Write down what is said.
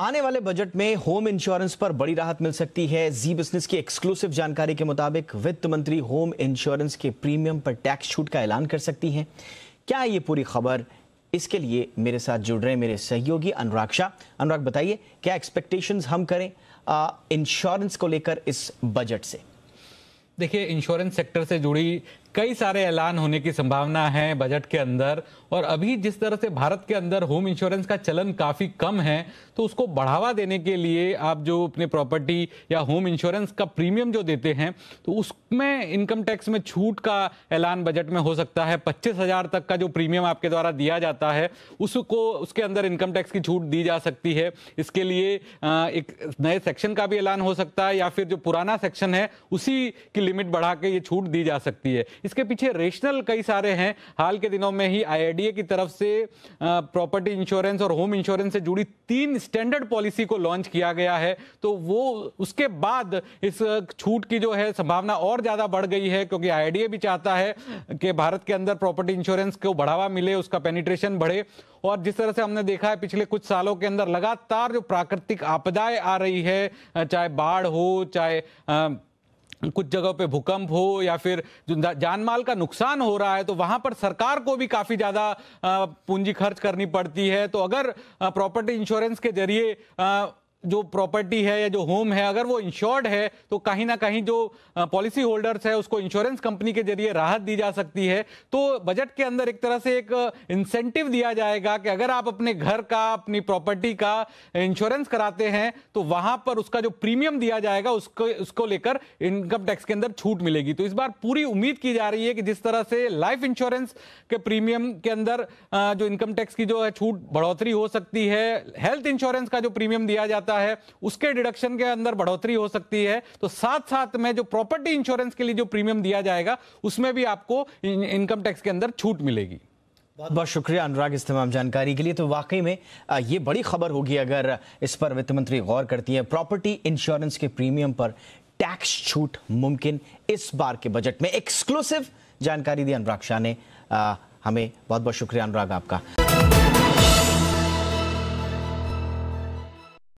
आने वाले बजट में होम इंश्योरेंस पर बड़ी राहत मिल सकती है जी बिजनेस की एक्सक्लूसिव जानकारी के मुताबिक वित्त मंत्री होम इंश्योरेंस के प्रीमियम पर टैक्स छूट का ऐलान कर सकती हैं क्या है ये पूरी खबर इसके लिए मेरे साथ जुड़ रहे हैं मेरे सहयोगी अनुराग शाह अनुराग बताइए क्या एक्सपेक्टेशंस हम करें इंश्योरेंस को लेकर इस बजट से देखिए इंश्योरेंस सेक्टर से जुड़ी कई सारे ऐलान होने की संभावना है बजट के अंदर और अभी जिस तरह से भारत के अंदर होम इंश्योरेंस का चलन काफी कम है तो उसको बढ़ावा देने के लिए आप जो अपने प्रॉपर्टी या होम इंश्योरेंस का प्रीमियम जो देते हैं तो उसमें इनकम टैक्स में छूट का ऐलान बजट में हो सकता है पच्चीस हजार तक का जो प्रीमियम आपके द्वारा दिया जाता है उसको उसके अंदर इनकम टैक्स की छूट दी जा सकती है इसके लिए एक नए सेक्शन का भी ऐलान हो सकता है या फिर जो पुराना सेक्शन है उसी की लिमिट बढ़ा के ये छूट दी जा सकती है इसके पीछे रेशनल कई सारे हैं हाल के दिनों में ही आई की तरफ से प्रॉपर्टी इंश्योरेंस और होम इंश्योरेंस से जुड़ी तीन स्टैंडर्ड पॉलिसी को लॉन्च किया गया है तो वो उसके बाद इस छूट की जो है संभावना और ज़्यादा बढ़ गई है क्योंकि आई भी चाहता है कि भारत के अंदर प्रॉपर्टी इंश्योरेंस को बढ़ावा मिले उसका पेनिट्रेशन बढ़े और जिस तरह से हमने देखा है पिछले कुछ सालों के अंदर लगातार जो प्राकृतिक आपदाएं आ रही है चाहे बाढ़ हो चाहे आ, कुछ जगह पे भूकंप हो या फिर जान माल का नुकसान हो रहा है तो वहां पर सरकार को भी काफी ज्यादा पूंजी खर्च करनी पड़ती है तो अगर प्रॉपर्टी इंश्योरेंस के जरिए जो प्रॉपर्टी है या जो होम है अगर वो इंश्योर्ड है तो कहीं ना कहीं जो पॉलिसी होल्डर्स है उसको इंश्योरेंस कंपनी के जरिए राहत दी जा सकती है तो बजट के अंदर एक तरह से एक इंसेंटिव दिया जाएगा कि अगर आप अपने घर का अपनी प्रॉपर्टी का इंश्योरेंस कराते हैं तो वहां पर उसका जो प्रीमियम दिया जाएगा उसको उसको लेकर इनकम टैक्स के अंदर छूट मिलेगी तो इस बार पूरी उम्मीद की जा रही है कि जिस तरह से लाइफ इंश्योरेंस के प्रीमियम के अंदर जो इनकम टैक्स की जो है छूट बढ़ोतरी हो सकती है हेल्थ इंश्योरेंस का जो प्रीमियम दिया जाता होता है उसके डिडक्शन के अंदर बढ़ोतरी हो सकती है तो साथ साथ में जो प्रॉपर्टी इंश्योरेंस के लिए जो प्रीमियम दिया जाएगा उसमें भी आपको इनकम टैक्स के अंदर छूट मिलेगी बहुत बहुत शुक्रिया अनुराग इस तमाम जानकारी के लिए तो वाकई में ये बड़ी खबर होगी अगर इस पर वित्त मंत्री गौर करती है प्रॉपर्टी इंश्योरेंस के प्रीमियम पर टैक्स छूट मुमकिन इस बार के बजट में एक्सक्लूसिव जानकारी दी अनुराग शाह ने हमें बहुत बहुत शुक्रिया अनुराग आपका